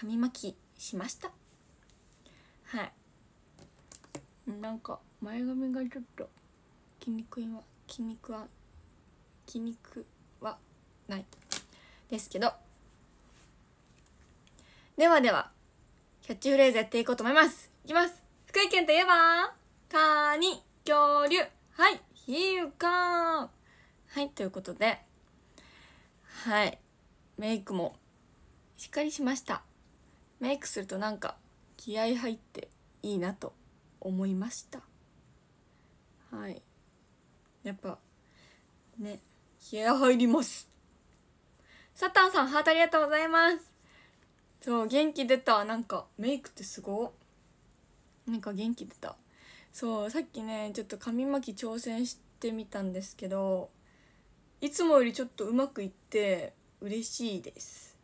紙巻きしましたはいなんか前髪がちょっと筋肉は筋肉は筋肉はないですけどではではキャッチフレーズやっていこうと思いますいきます福井県といえばカニ恐竜はいひゆかはいということではいメイクもしっかりしましたメイクするとなんか気合入っていいなと思いましたはいやっぱね気合入りますサタンさんハートありがとうございますそう元気出たなんかメイクってすごなんか元気出たそうさっきねちょっと髪巻き挑戦してみたんですけどいつもよりちょっとうまくいって嬉しいです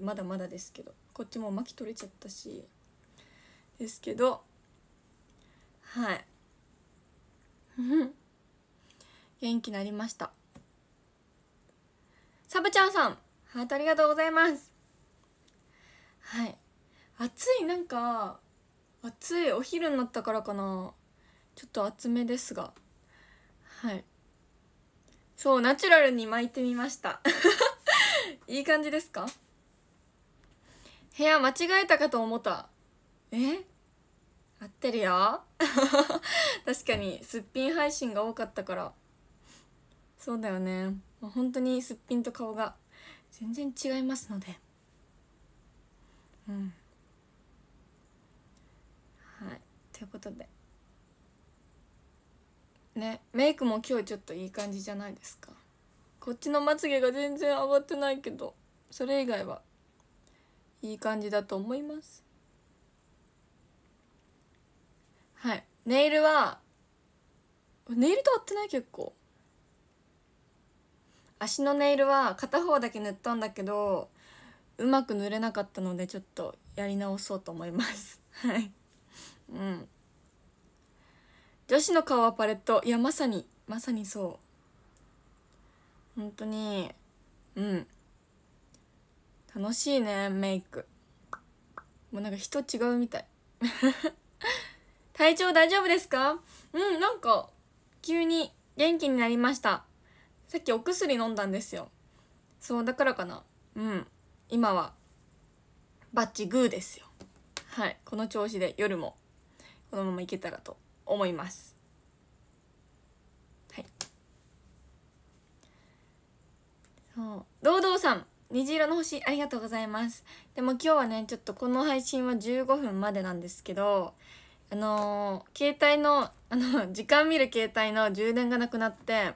まだまだですけどこっちも巻き取れちゃったしですけどはい 元気になりましたサブちゃんさんハートありがとうございますはい暑いなんか暑いお昼になったからかなちょっと厚めですがはいそうナチュラルに巻いてみました いい感じですか部屋間違えたかと思ったえ合ってるよ 確かにすっぴん配信が多かったからそうだよね本当にすっぴんと顔が全然違いますのでうんはいということでねメイクも今日ちょっといい感じじゃないですかこっちのまつげが全然上がってないけどそれ以外はいい感じだと思いますはいネイルはネイルと合ってない結構足のネイルは片方だけ塗ったんだけどうまく塗れなかったのでちょっとやり直そうと思います はいうん女子の顔はパレットいやまさにまさにそう本当にうん楽しいねメイクもうなんか人違うみたい 体調大丈夫ですかうんなんか急に元気になりましたさっきお薬飲んだんですよそうだからかなうん今はバッチグーですよはいこの調子で夜もこのままいけたらと思いますはいそう堂々さん虹色の星ありがとうございますでも今日はねちょっとこの配信は15分までなんですけどあのー、携帯のあの時間見る携帯の充電がなくなって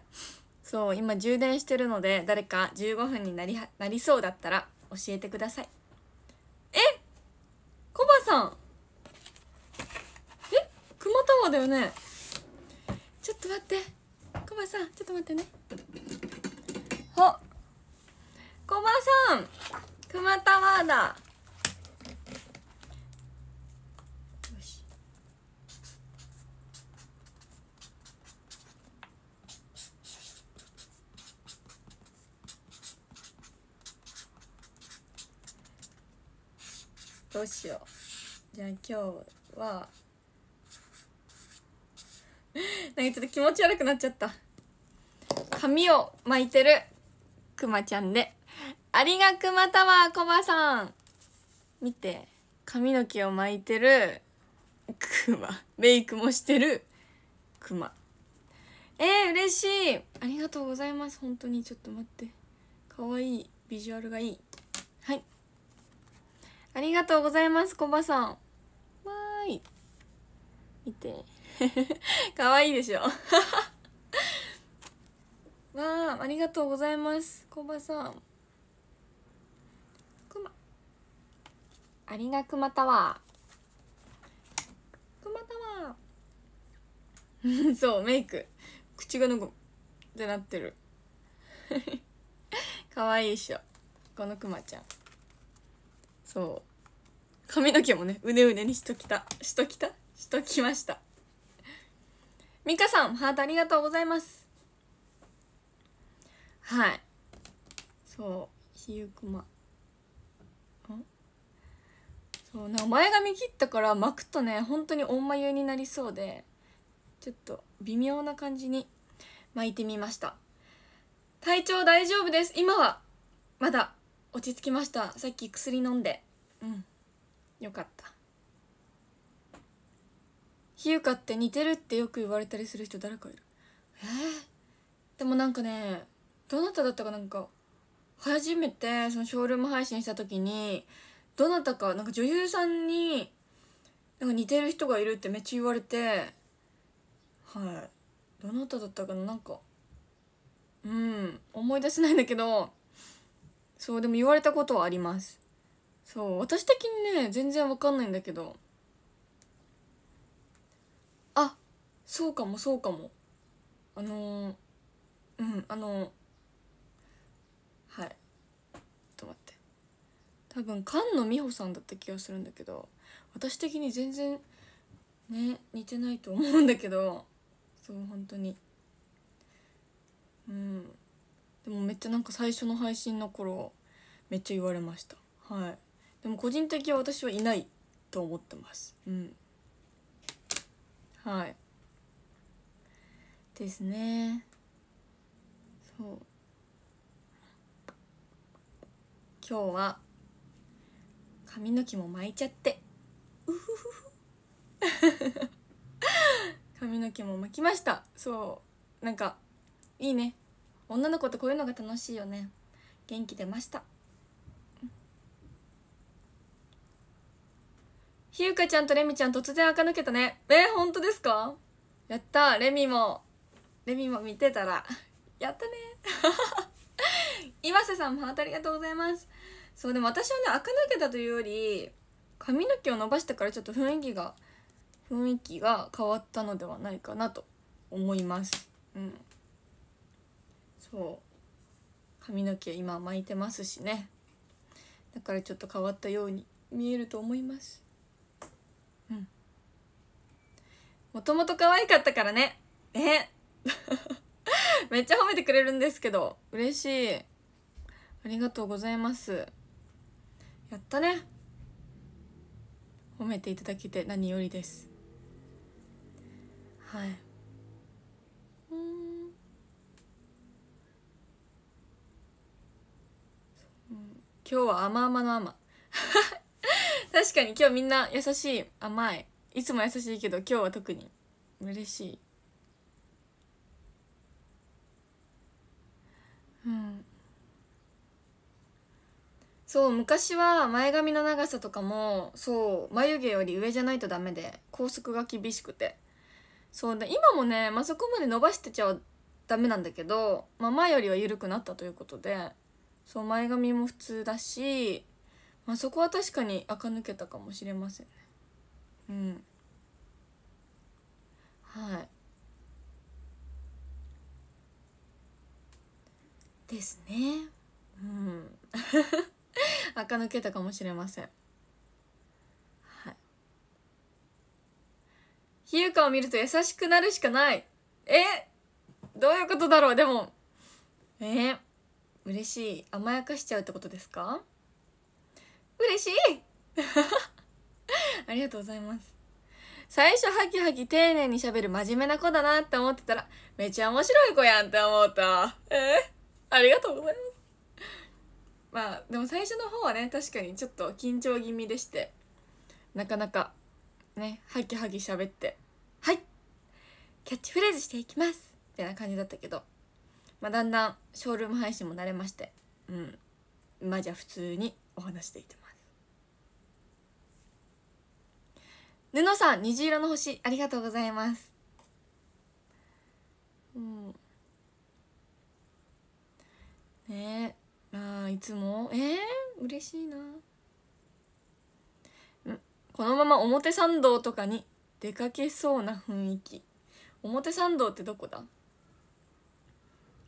そう今充電してるので誰か15分になりなりそうだったら教えてくださいえコバさんえ熊タワーだよねちょっと待ってコバさんちょっと待ってねあっコバさん熊タワーだどうしようじゃあ今日は なんかちょっと気持ち悪くなっちゃった髪を巻いてるくまちゃんでありがくまたはコバさん。見て、髪の毛を巻いてる、クマ。メイクもしてる、クマ。えー、嬉しい。ありがとうございます。本当に。ちょっと待って。かわいい。ビジュアルがいい。はい。ありがとうございます、コバさん。わーい。見て。かわいいでしょ。わあ、ありがとうございます、コバさん。ありがくまタワーくまタワーそうメイク口がなんかってなってる かわいいっしょこのくまちゃんそう髪の毛もねうねうねにしときたしときたしときましたミカさんハートありがとうございますはいそうひゆくまそうなんか前髪切ったから巻くとね本当におんまになりそうでちょっと微妙な感じに巻いてみました体調大丈夫です今はまだ落ち着きましたさっき薬飲んでうんよかったひゆかって似てるってよく言われたりする人誰かいるえー、でもなんかねどなただったかなんか初めてそのショールーム配信した時にどなたかなんか女優さんになんか似てる人がいるってめっちゃ言われてはいどなただったかななんかうん思い出せないんだけどそうでも言われたことはありますそう私的にね全然わかんないんだけどあそうかもそうかもあのー、うんあのー多分菅野美穂さんだった気がするんだけど私的に全然ね似てないと思うんだけどそう本当にうんでもめっちゃなんか最初の配信の頃めっちゃ言われましたはいでも個人的は私はいないと思ってますうんはいですねそう今日は髪の毛も巻いちゃってうふふふ 髪の毛も巻きましたそうなんかいいね女の子とこういうのが楽しいよね元気出ましたひゆかちゃんとレミちゃん突然垢抜けたねえー、本当ですかやったレミもレミも見てたらやったね 岩瀬さんもハートありがとうございますそうでも私はね垢抜けたというより髪の毛を伸ばしてからちょっと雰囲気が雰囲気が変わったのではないかなと思いますうんそう髪の毛今巻いてますしねだからちょっと変わったように見えると思いますうんもともと可愛かったからねえ めっちゃ褒めてくれるんですけど嬉しいありがとうございますやったね褒めていただけて何よりですはいうん今日は甘々の甘 確かに今日みんな優しい甘いいつも優しいけど今日は特に嬉しいうんそう昔は前髪の長さとかもそう眉毛より上じゃないとダメで拘束が厳しくてそうで今もね、まあ、そこまで伸ばしてちゃダメなんだけど、まあ、前よりは緩くなったということでそう前髪も普通だし、まあ、そこは確かに垢抜けたかもしれませんねうんはいですねうん 垢抜けたかもしれませんはいひゆかを見ると優しくなるしかないえどういうことだろうでもえ嬉しい甘やかしちゃうってことですか嬉しい ありがとうございます最初ハキハキ丁寧にしゃべる真面目な子だなって思ってたらめちゃ面白い子やんって思ったえー、ありがとうございますまあでも最初の方はね確かにちょっと緊張気味でしてなかなかねハキハキ喋って「はいキャッチフレーズしていきます」みたいな感じだったけど、まあ、だんだんショールーム配信も慣れましてうんまあじゃあ普通にお話でいてます。布さん虹色の星ありがとうございます。うん、ねえああいつもええー、嬉しいなこのまま表参道とかに出かけそうな雰囲気表参道ってどこだ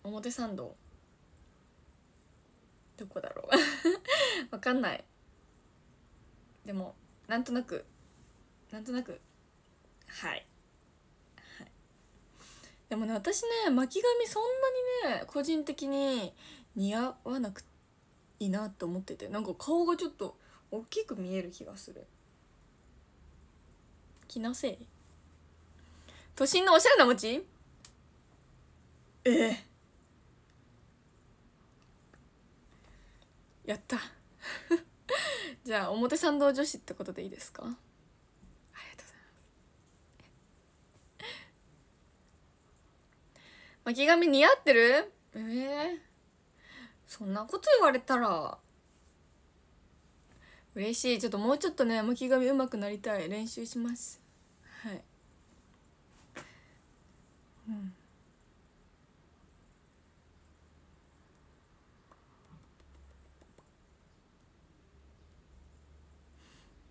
表参道どこだろう わかんないでもなんとなくなんとなくはい、はい、でもね私ね巻き髪そんなにね個人的に似合わなくいいなと思っててなんか顔がちょっと大きく見える気がする気のせい都心のおしゃれな街ええやった じゃあ表参道女子ってことでいいですかありがとうございます巻き髪似合ってるええーそんなこと言われたら嬉しいちょっともうちょっとね巻き髪うまくなりたい練習しますはい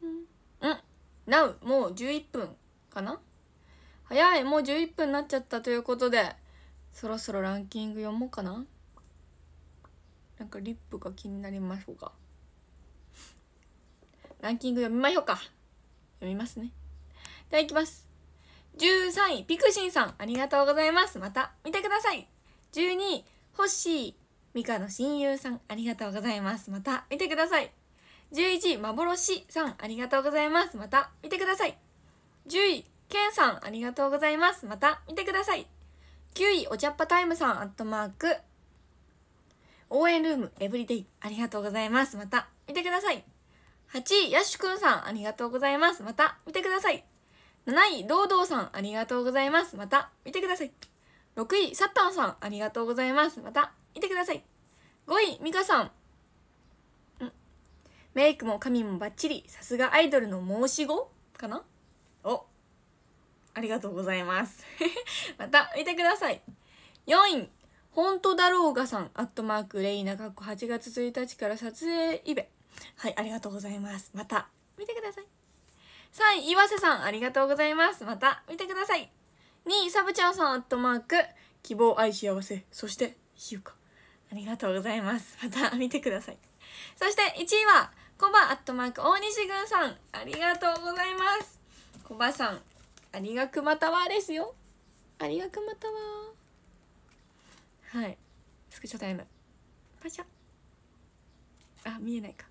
うんうん Now もう11分かな早いもう11分になっちゃったということでそろそろランキング読もうかななんかリップが気になりましょうか。ランキング読みましょうか読みますねではいきます13位ピクシンさんありがとうございますまた見てください12位星ミカの親友さんありがとうございますまた見てください11位幻さんありがとうございますまた見てください10位ケンさんありがとうございますまた見てください9位お茶っ葉タイムさんアットマーク応援ルームエブリデイありがとうございます。また見てください。8位、ヤシュくんさんありがとうございます。また見てください。7位、堂堂さんありがとうございます。また見てください。6位、サッタンさんありがとうございます。また見てください。5位、ミカさん。メイクも髪もバッチリ。さすがアイドルの申し子かなお。ありがとうございます。また見てください。4位、本当だろうがさん、アットマーク、レイナ、かっこ8月1日から撮影イベ。はい、ありがとうございます。また、見てください。3位、岩瀬さん、ありがとうございます。また、見てください。2位、サブちゃんさん、アットマーク、希望、愛、幸せ、そして、ひうか。ありがとうございます。また、見てください。そして、1位は、コバ、アットマーク、大西軍さん、ありがとうございます。コバさん、ありがくまたわですよ。ありがくまたわはいスクショタイムパシャあ見えないか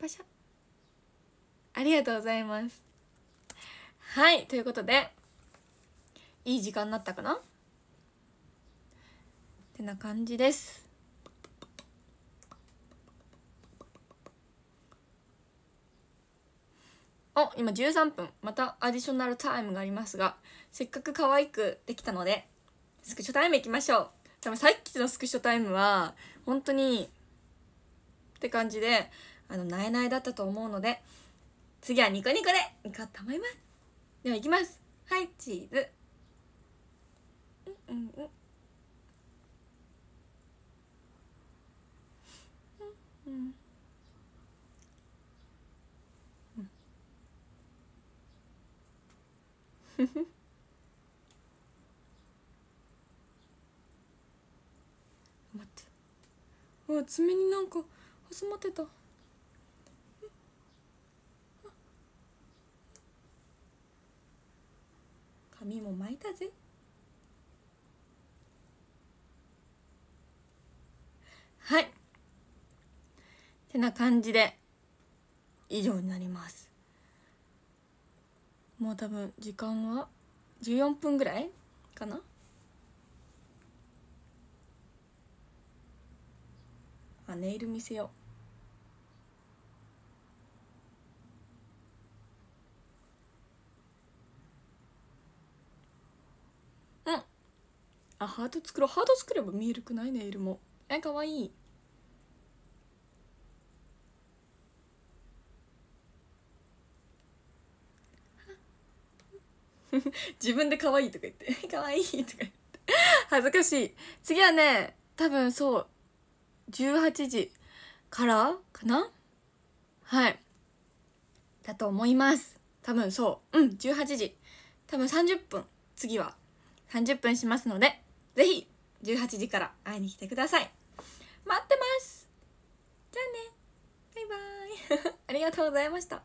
パシャありがとうございますはいということでいい時間になったかなってな感じですお今13分またアディショナルタイムがありますがせっかく可愛くできたのでスクショタイムいきましょう多分さっきのスクショタイムは本当にって感じであのないないだったと思うので次はニコニコでいこうと思いますではいきますはいチーズうんうんうん、うん。待ってうわ爪になんか挟まってた髪も巻いたぜはいってな感じで以上になりますもう多分時間は14分ぐらいかなあネイル見せようあハート作ろうハート作れば見えるくないネイルもえかわいい 自分で可愛いとか言って 可愛いとか言って恥ずかしい次はね多分そう18時からかなはいだと思います多分そううん18時多分30分次は30分しますのでぜひ18時から会いに来てください待ってますじゃあねバイバーイ ありがとうございました